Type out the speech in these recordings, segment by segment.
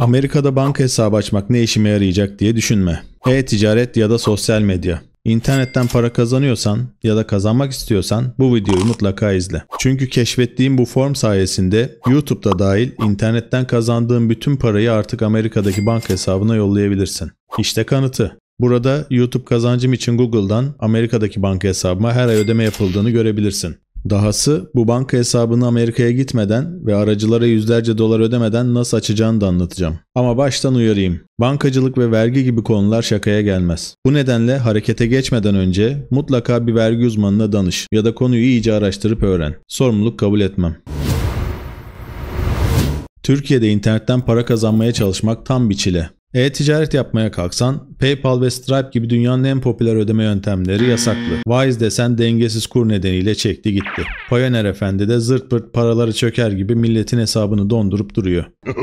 Amerika'da banka hesabı açmak ne işime yarayacak diye düşünme. E-ticaret ya da sosyal medya. İnternetten para kazanıyorsan ya da kazanmak istiyorsan bu videoyu mutlaka izle. Çünkü keşfettiğim bu form sayesinde YouTube'da dahil internetten kazandığım bütün parayı artık Amerika'daki banka hesabına yollayabilirsin. İşte kanıtı. Burada YouTube kazancım için Google'dan Amerika'daki banka hesabıma her ay ödeme yapıldığını görebilirsin. Dahası bu banka hesabını Amerika'ya gitmeden ve aracılara yüzlerce dolar ödemeden nasıl açacağını da anlatacağım. Ama baştan uyarayım. Bankacılık ve vergi gibi konular şakaya gelmez. Bu nedenle harekete geçmeden önce mutlaka bir vergi uzmanına danış ya da konuyu iyice araştırıp öğren. Sorumluluk kabul etmem. Türkiye'de internetten para kazanmaya çalışmak tam bir çile. E-ticaret yapmaya kalksan PayPal ve Stripe gibi dünyanın en popüler ödeme yöntemleri yasaklı. Wise desen dengesiz kur nedeniyle çekti gitti. Payoneer Efendi de zırt pırt paraları çöker gibi milletin hesabını dondurup duruyor.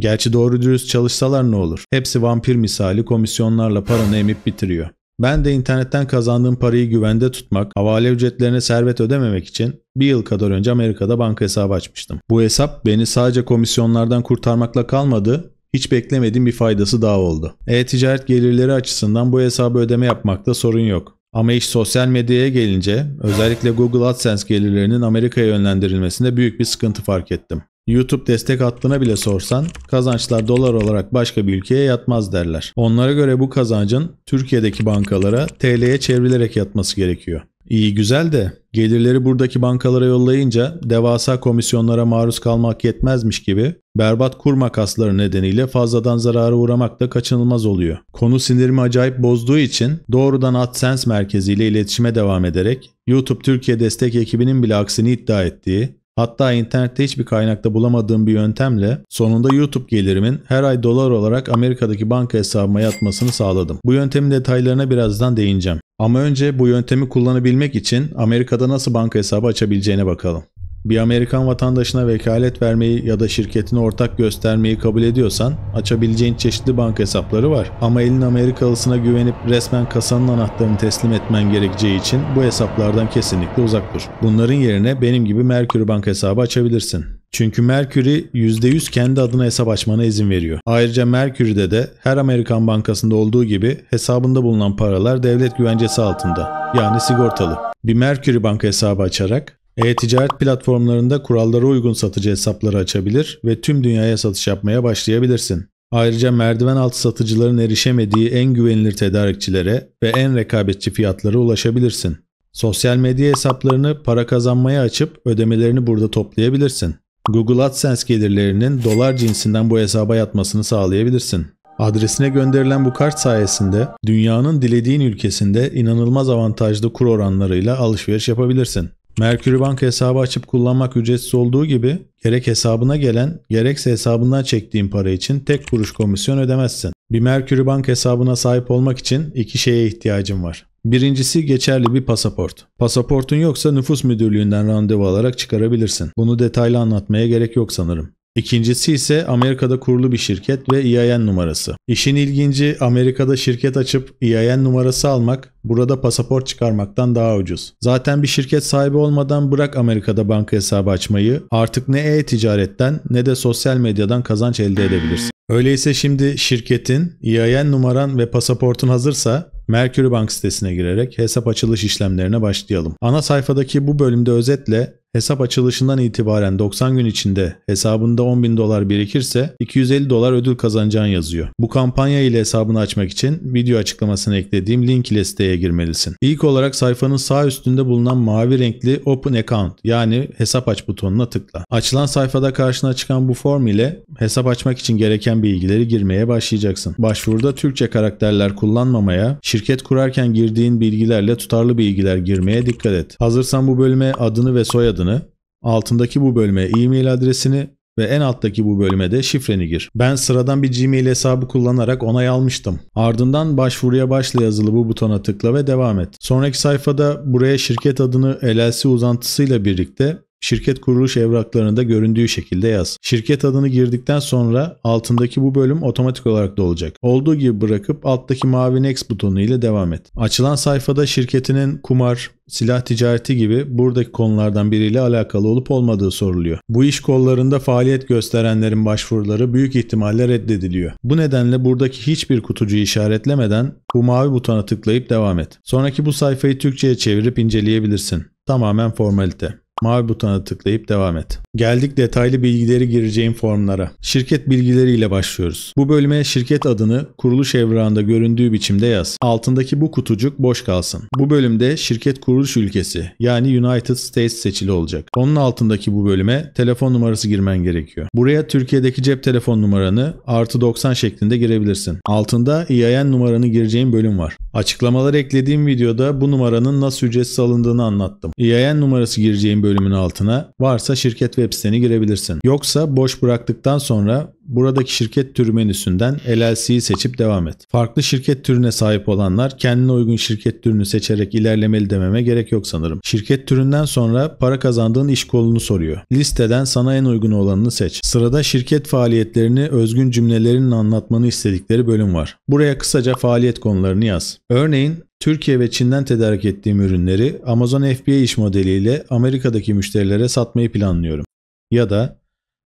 Gerçi doğru dürüst çalışsalar ne olur? Hepsi vampir misali komisyonlarla paranı emip bitiriyor. Ben de internetten kazandığım parayı güvende tutmak, havale ücretlerine servet ödememek için bir yıl kadar önce Amerika'da banka hesabı açmıştım. Bu hesap beni sadece komisyonlardan kurtarmakla kalmadı, hiç beklemediğim bir faydası daha oldu. E-ticaret gelirleri açısından bu hesabı ödeme yapmakta sorun yok. Ama iş sosyal medyaya gelince özellikle Google AdSense gelirlerinin Amerika'ya yönlendirilmesinde büyük bir sıkıntı fark ettim. YouTube destek hattına bile sorsan kazançlar dolar olarak başka bir ülkeye yatmaz derler. Onlara göre bu kazancın Türkiye'deki bankalara TL'ye çevrilerek yatması gerekiyor. İyi güzel de gelirleri buradaki bankalara yollayınca devasa komisyonlara maruz kalmak yetmezmiş gibi berbat kur makasları nedeniyle fazladan zarara uğramak da kaçınılmaz oluyor. Konu sinirimi acayip bozduğu için doğrudan AdSense merkeziyle iletişime devam ederek YouTube Türkiye destek ekibinin bile aksini iddia ettiği Hatta internette hiçbir kaynakta bulamadığım bir yöntemle sonunda YouTube gelirimin her ay dolar olarak Amerika'daki banka hesabıma yatmasını sağladım. Bu yöntemin detaylarına birazdan değineceğim. Ama önce bu yöntemi kullanabilmek için Amerika'da nasıl banka hesabı açabileceğine bakalım. Bir Amerikan vatandaşına vekalet vermeyi ya da şirketini ortak göstermeyi kabul ediyorsan açabileceğin çeşitli banka hesapları var. Ama elin Amerikalısına güvenip resmen kasanın anahtarını teslim etmen gerekeceği için bu hesaplardan kesinlikle uzak dur. Bunların yerine benim gibi Mercury Bank hesabı açabilirsin. Çünkü Mercury %100 kendi adına hesap açmana izin veriyor. Ayrıca Mercury'de de her Amerikan bankasında olduğu gibi hesabında bulunan paralar devlet güvencesi altında. Yani sigortalı. Bir Mercury banka hesabı açarak e-ticaret platformlarında kurallara uygun satıcı hesapları açabilir ve tüm dünyaya satış yapmaya başlayabilirsin. Ayrıca merdiven altı satıcıların erişemediği en güvenilir tedarikçilere ve en rekabetçi fiyatlara ulaşabilirsin. Sosyal medya hesaplarını para kazanmaya açıp ödemelerini burada toplayabilirsin. Google AdSense gelirlerinin dolar cinsinden bu hesaba yatmasını sağlayabilirsin. Adresine gönderilen bu kart sayesinde dünyanın dilediğin ülkesinde inanılmaz avantajlı kur oranlarıyla alışveriş yapabilirsin. Merkür Bank hesabı açıp kullanmak ücretsiz olduğu gibi gerek hesabına gelen gerekse hesabından çektiğin para için tek kuruş komisyon ödemezsin. Bir Merkür Bank hesabına sahip olmak için iki şeye ihtiyacın var. Birincisi geçerli bir pasaport. Pasaportun yoksa nüfus müdürlüğünden randevu alarak çıkarabilirsin. Bunu detaylı anlatmaya gerek yok sanırım. İkincisi ise Amerika'da kurulu bir şirket ve EIN numarası. İşin ilginci Amerika'da şirket açıp EIN numarası almak burada pasaport çıkarmaktan daha ucuz. Zaten bir şirket sahibi olmadan bırak Amerika'da banka hesabı açmayı artık ne e-ticaretten ne de sosyal medyadan kazanç elde edebilirsin. Öyleyse şimdi şirketin EIN numaran ve pasaportun hazırsa Mercury Bank sitesine girerek hesap açılış işlemlerine başlayalım. Ana sayfadaki bu bölümde özetle Hesap açılışından itibaren 90 gün içinde hesabında 10 bin dolar birikirse 250 dolar ödül kazanacağın yazıyor. Bu kampanya ile hesabını açmak için video açıklamasına eklediğim link ile siteye girmelisin. İlk olarak sayfanın sağ üstünde bulunan mavi renkli Open Account yani hesap aç butonuna tıkla. Açılan sayfada karşına çıkan bu form ile hesap açmak için gereken bilgileri girmeye başlayacaksın. Başvuruda Türkçe karakterler kullanmamaya, şirket kurarken girdiğin bilgilerle tutarlı bilgiler girmeye dikkat et. Hazırsan bu bölüme adını ve soyadını adını, altındaki bu bölmeye e-mail adresini ve en alttaki bu bölmede şifreni gir. Ben sıradan bir Gmail hesabı kullanarak onay almıştım. Ardından başvuruya başla yazılı bu butona tıkla ve devam et. Sonraki sayfada buraya şirket adını LLC uzantısıyla birlikte şirket kuruluş evraklarında göründüğü şekilde yaz. Şirket adını girdikten sonra altındaki bu bölüm otomatik olarak dolacak. Olduğu gibi bırakıp alttaki mavi Next butonu ile devam et. Açılan sayfada şirketinin kumar, silah ticareti gibi buradaki konulardan biriyle alakalı olup olmadığı soruluyor. Bu iş kollarında faaliyet gösterenlerin başvuruları büyük ihtimalle reddediliyor. Bu nedenle buradaki hiçbir kutucuyu işaretlemeden bu mavi butona tıklayıp devam et. Sonraki bu sayfayı Türkçe'ye çevirip inceleyebilirsin. Tamamen formalite. Mavi butona tıklayıp devam et. Geldik detaylı bilgileri gireceğim formlara. Şirket bilgileriyle başlıyoruz. Bu bölüme şirket adını kuruluş evrağında göründüğü biçimde yaz. Altındaki bu kutucuk boş kalsın. Bu bölümde şirket kuruluş ülkesi yani United States seçili olacak. Onun altındaki bu bölüme telefon numarası girmen gerekiyor. Buraya Türkiye'deki cep telefon numaranı artı 90 şeklinde girebilirsin. Altında EIN numaranı gireceğin bölüm var. Açıklamalar eklediğim videoda bu numaranın nasıl ücretsiz alındığını anlattım. EIN numarası gireceğin bölümünün altına varsa şirket web sitene girebilirsin. Yoksa boş bıraktıktan sonra buradaki şirket türü menüsünden LLC'yi seçip devam et. Farklı şirket türüne sahip olanlar kendine uygun şirket türünü seçerek ilerlemeli dememe gerek yok sanırım. Şirket türünden sonra para kazandığın iş kolunu soruyor. Listeden sana en uygun olanını seç. Sırada şirket faaliyetlerini özgün cümlelerinle anlatmanı istedikleri bölüm var. Buraya kısaca faaliyet konularını yaz. Örneğin Türkiye ve Çin'den tedarik ettiğim ürünleri Amazon FBA iş modeliyle Amerika'daki müşterilere satmayı planlıyorum. Ya da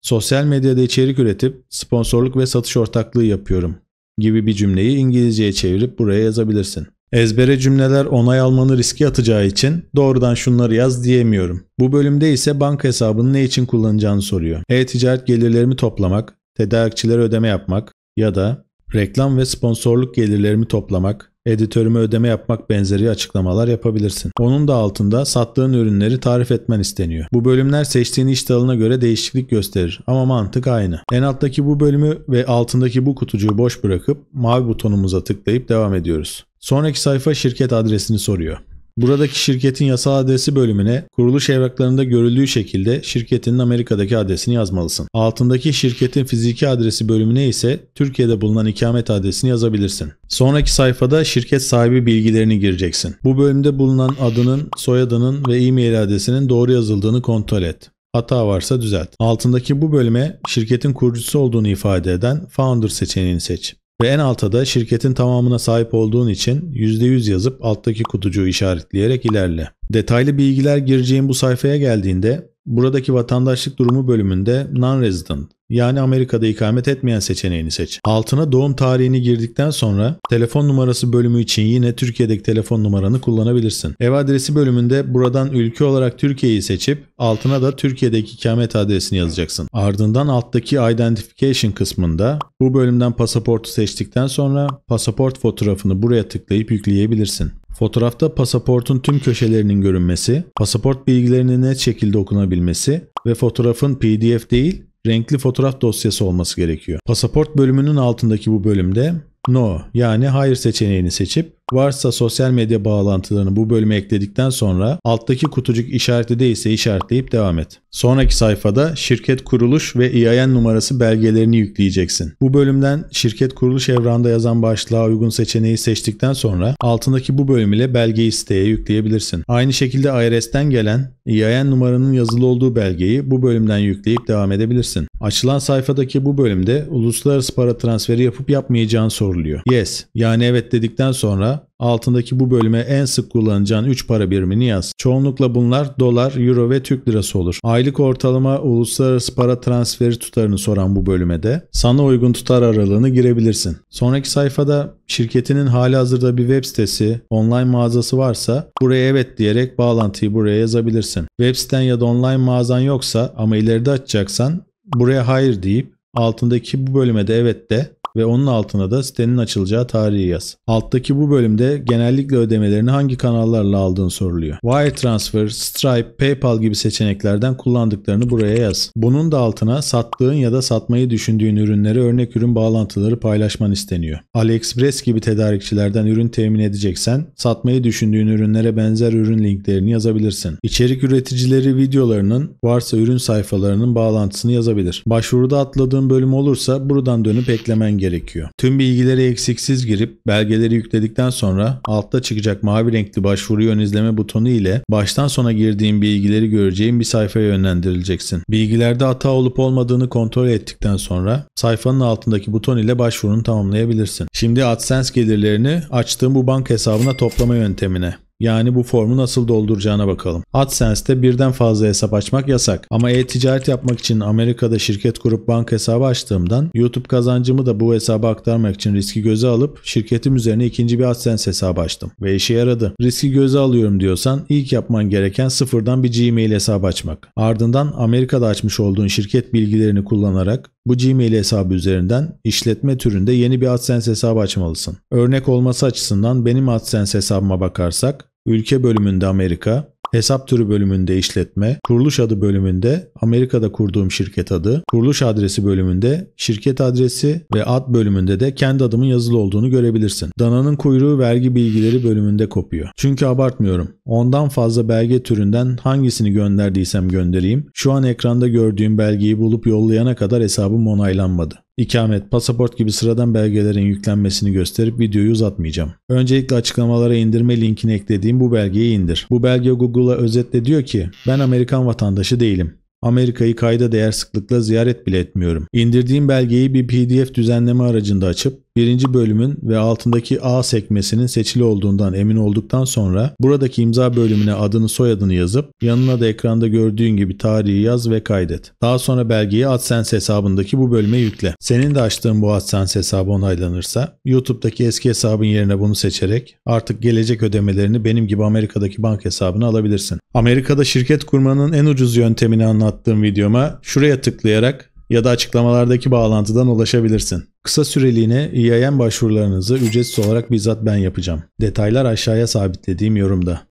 sosyal medyada içerik üretip sponsorluk ve satış ortaklığı yapıyorum gibi bir cümleyi İngilizceye çevirip buraya yazabilirsin. Ezbere cümleler onay almanı riski atacağı için doğrudan şunları yaz diyemiyorum. Bu bölümde ise banka hesabını ne için kullanacağını soruyor. E-ticaret gelirlerimi toplamak, tedarikçilere ödeme yapmak ya da reklam ve sponsorluk gelirlerimi toplamak, editörüme ödeme yapmak benzeri açıklamalar yapabilirsin. Onun da altında sattığın ürünleri tarif etmen isteniyor. Bu bölümler seçtiğin iş dalına göre değişiklik gösterir ama mantık aynı. En alttaki bu bölümü ve altındaki bu kutucuğu boş bırakıp mavi butonumuza tıklayıp devam ediyoruz. Sonraki sayfa şirket adresini soruyor. Buradaki şirketin yasal adresi bölümüne kuruluş evraklarında görüldüğü şekilde şirketinin Amerika'daki adresini yazmalısın. Altındaki şirketin fiziki adresi bölümüne ise Türkiye'de bulunan ikamet adresini yazabilirsin. Sonraki sayfada şirket sahibi bilgilerini gireceksin. Bu bölümde bulunan adının, soyadının ve e-mail adresinin doğru yazıldığını kontrol et. Hata varsa düzelt. Altındaki bu bölüme şirketin kurucusu olduğunu ifade eden founder seçeneğini seç. Ve en alta da şirketin tamamına sahip olduğun için %100 yazıp alttaki kutucuğu işaretleyerek ilerle. Detaylı bilgiler gireceğin bu sayfaya geldiğinde Buradaki vatandaşlık durumu bölümünde non-resident yani Amerika'da ikamet etmeyen seçeneğini seç. Altına doğum tarihini girdikten sonra telefon numarası bölümü için yine Türkiye'deki telefon numaranı kullanabilirsin. Ev adresi bölümünde buradan ülke olarak Türkiye'yi seçip altına da Türkiye'deki ikamet adresini yazacaksın. Ardından alttaki identification kısmında bu bölümden pasaportu seçtikten sonra pasaport fotoğrafını buraya tıklayıp yükleyebilirsin. Fotoğrafta pasaportun tüm köşelerinin görünmesi, pasaport bilgilerinin net şekilde okunabilmesi ve fotoğrafın PDF değil, renkli fotoğraf dosyası olması gerekiyor. Pasaport bölümünün altındaki bu bölümde No yani hayır seçeneğini seçip varsa sosyal medya bağlantılarını bu bölüme ekledikten sonra alttaki kutucuk işareti değilse işaretleyip devam et. Sonraki sayfada şirket kuruluş ve EIN numarası belgelerini yükleyeceksin. Bu bölümden şirket kuruluş evranda yazan başlığa uygun seçeneği seçtikten sonra altındaki bu bölüm ile belge siteye yükleyebilirsin. Aynı şekilde IRS'ten gelen EIN numaranın yazılı olduğu belgeyi bu bölümden yükleyip devam edebilirsin. Açılan sayfadaki bu bölümde uluslararası para transferi yapıp yapmayacağın soruluyor. Yes yani evet dedikten sonra Altındaki bu bölüme en sık kullanacağın 3 para birimini yaz. Çoğunlukla bunlar dolar, euro ve Türk lirası olur. Aylık ortalama uluslararası para transferi tutarını soran bu bölüme de sana uygun tutar aralığını girebilirsin. Sonraki sayfada şirketinin hali hazırda bir web sitesi, online mağazası varsa buraya evet diyerek bağlantıyı buraya yazabilirsin. Web siten ya da online mağazan yoksa ama ileride açacaksan buraya hayır deyip altındaki bu bölüme de evet de ve onun altına da sitenin açılacağı tarihi yaz. Alttaki bu bölümde genellikle ödemelerini hangi kanallarla aldığın soruluyor. Wire Transfer, Stripe, PayPal gibi seçeneklerden kullandıklarını buraya yaz. Bunun da altına sattığın ya da satmayı düşündüğün ürünlere örnek ürün bağlantıları paylaşman isteniyor. AliExpress gibi tedarikçilerden ürün temin edeceksen satmayı düşündüğün ürünlere benzer ürün linklerini yazabilirsin. İçerik üreticileri videolarının varsa ürün sayfalarının bağlantısını yazabilir. Başvuruda atladığın bölüm olursa buradan dönüp eklemen gerekir gerekiyor. Tüm bilgileri eksiksiz girip belgeleri yükledikten sonra altta çıkacak mavi renkli başvuru ön izleme butonu ile baştan sona girdiğin bilgileri göreceğin bir sayfaya yönlendirileceksin. Bilgilerde hata olup olmadığını kontrol ettikten sonra sayfanın altındaki buton ile başvurunu tamamlayabilirsin. Şimdi AdSense gelirlerini açtığın bu banka hesabına toplama yöntemine. Yani bu formu nasıl dolduracağına bakalım. AdSense'te birden fazla hesap açmak yasak. Ama e-ticaret yapmak için Amerika'da şirket kurup banka hesabı açtığımdan YouTube kazancımı da bu hesaba aktarmak için riski göze alıp şirketim üzerine ikinci bir AdSense hesabı açtım. Ve işe yaradı. Riski göze alıyorum diyorsan ilk yapman gereken sıfırdan bir Gmail hesabı açmak. Ardından Amerika'da açmış olduğun şirket bilgilerini kullanarak bu Gmail hesabı üzerinden işletme türünde yeni bir AdSense hesabı açmalısın. Örnek olması açısından benim AdSense hesabıma bakarsak ülke bölümünde Amerika, hesap türü bölümünde işletme, kuruluş adı bölümünde Amerika'da kurduğum şirket adı, kuruluş adresi bölümünde şirket adresi ve ad bölümünde de kendi adımın yazılı olduğunu görebilirsin. Dananın kuyruğu vergi bilgileri bölümünde kopuyor. Çünkü abartmıyorum. Ondan fazla belge türünden hangisini gönderdiysem göndereyim. Şu an ekranda gördüğüm belgeyi bulup yollayana kadar hesabım onaylanmadı. İkamet, pasaport gibi sıradan belgelerin yüklenmesini gösterip videoyu uzatmayacağım. Öncelikle açıklamalara indirme linkini eklediğim bu belgeyi indir. Bu belge Google'a özetle diyor ki ben Amerikan vatandaşı değilim. Amerika'yı kayda değer sıklıkla ziyaret bile etmiyorum. İndirdiğim belgeyi bir PDF düzenleme aracında açıp birinci bölümün ve altındaki A sekmesinin seçili olduğundan emin olduktan sonra buradaki imza bölümüne adını soyadını yazıp yanına da ekranda gördüğün gibi tarihi yaz ve kaydet. Daha sonra belgeyi AdSense hesabındaki bu bölüme yükle. Senin de açtığın bu AdSense hesabı onaylanırsa YouTube'daki eski hesabın yerine bunu seçerek artık gelecek ödemelerini benim gibi Amerika'daki bank hesabına alabilirsin. Amerika'da şirket kurmanın en ucuz yöntemini anlattığım videoma şuraya tıklayarak ya da açıklamalardaki bağlantıdan ulaşabilirsin. Kısa süreliğine EIM başvurularınızı ücretsiz olarak bizzat ben yapacağım. Detaylar aşağıya sabitlediğim yorumda.